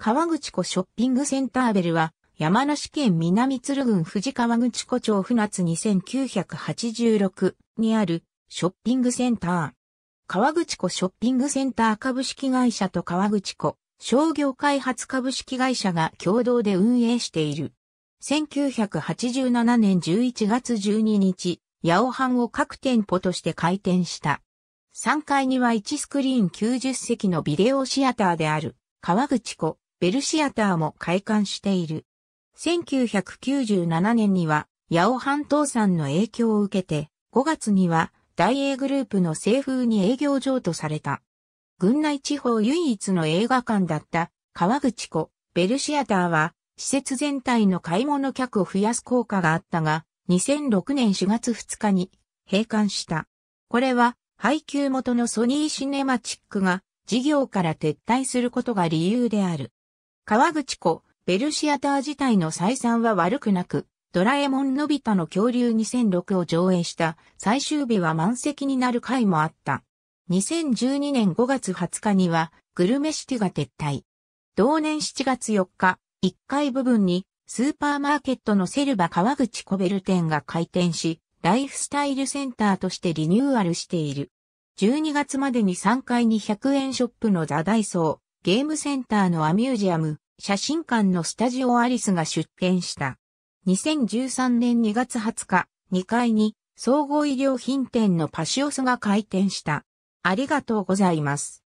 川口湖ショッピングセンターベルは、山梨県南鶴郡富士川口湖町船津2986にあるショッピングセンター。川口湖ショッピングセンター株式会社と川口湖商業開発株式会社が共同で運営している。1987年11月12日、八尾藩を各店舗として開店した。3階には1スクリーン90席のビデオシアターである川口湖ベルシアターも開館している。1997年には、八尾半島産の影響を受けて、5月には、大英グループの製風に営業譲渡された。軍内地方唯一の映画館だった、川口湖、ベルシアターは、施設全体の買い物客を増やす効果があったが、2006年4月2日に、閉館した。これは、配給元のソニーシネマチックが、事業から撤退することが理由である。川口湖、ベルシアター自体の採算は悪くなく、ドラえもんのび太の恐竜2006を上映した最終日は満席になる回もあった。2012年5月20日にはグルメシティが撤退。同年7月4日、1階部分にスーパーマーケットのセルバ川口コベル店が開店し、ライフスタイルセンターとしてリニューアルしている。12月までに3階に100円ショップのザダイソー、ゲームセンターのアミュージアム、写真館のスタジオアリスが出展した。2013年2月20日、2階に総合医療品店のパシオスが開店した。ありがとうございます。